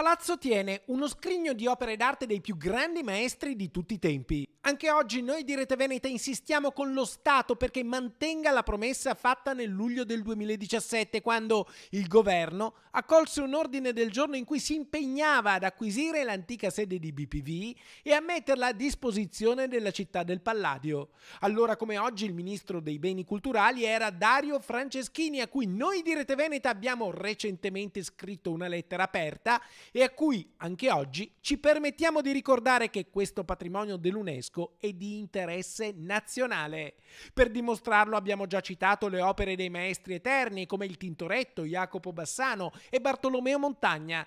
Palazzo tiene uno scrigno di opere d'arte dei più grandi maestri di tutti i tempi, anche oggi noi di Rete Veneta insistiamo con lo Stato perché mantenga la promessa fatta nel luglio del 2017 quando il governo accolse un ordine del giorno in cui si impegnava ad acquisire l'antica sede di BPV e a metterla a disposizione della città del Palladio. Allora come oggi il ministro dei beni culturali era Dario Franceschini a cui noi di Rete Veneta abbiamo recentemente scritto una lettera aperta e a cui anche oggi ci permettiamo di ricordare che questo patrimonio dell'UNESCO tedesco e di interesse nazionale. Per dimostrarlo abbiamo già citato le opere dei maestri eterni come il Tintoretto, Jacopo Bassano e Bartolomeo Montagna.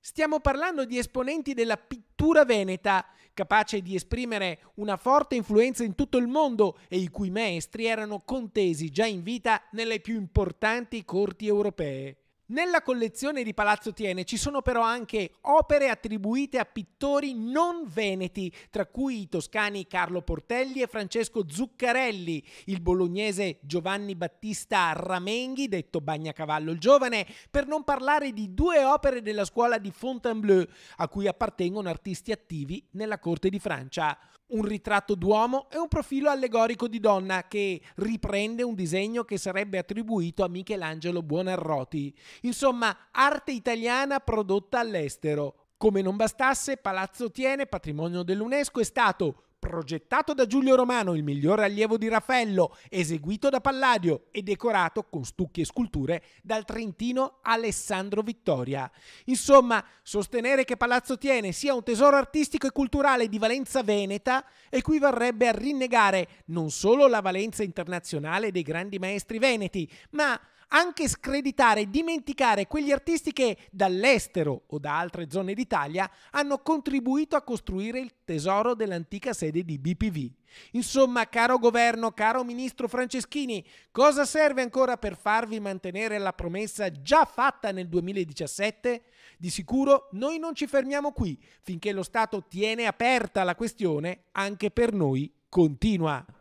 Stiamo parlando di esponenti della pittura veneta, capace di esprimere una forte influenza in tutto il mondo e i cui maestri erano contesi già in vita nelle più importanti corti europee. Nella collezione di Palazzo Tiene ci sono però anche opere attribuite a pittori non veneti, tra cui i toscani Carlo Portelli e Francesco Zuccarelli, il bolognese Giovanni Battista Ramenghi, detto Bagnacavallo il Giovane, per non parlare di due opere della scuola di Fontainebleau, a cui appartengono artisti attivi nella corte di Francia un ritratto d'uomo e un profilo allegorico di donna che riprende un disegno che sarebbe attribuito a Michelangelo Buonarroti. Insomma, arte italiana prodotta all'estero. Come non bastasse, Palazzo Tiene, patrimonio dell'UNESCO, è stato progettato da Giulio Romano, il miglior allievo di Raffaello, eseguito da Palladio e decorato con stucchi e sculture dal trentino Alessandro Vittoria. Insomma, sostenere che Palazzo Tiene sia un tesoro artistico e culturale di valenza veneta equivarrebbe a rinnegare non solo la valenza internazionale dei grandi maestri veneti, ma anche screditare e dimenticare quegli artisti che dall'estero o da altre zone d'Italia hanno contribuito a costruire il tesoro dell'antica sede di BPV. Insomma, caro governo, caro ministro Franceschini, cosa serve ancora per farvi mantenere la promessa già fatta nel 2017? Di sicuro noi non ci fermiamo qui, finché lo Stato tiene aperta la questione, anche per noi continua.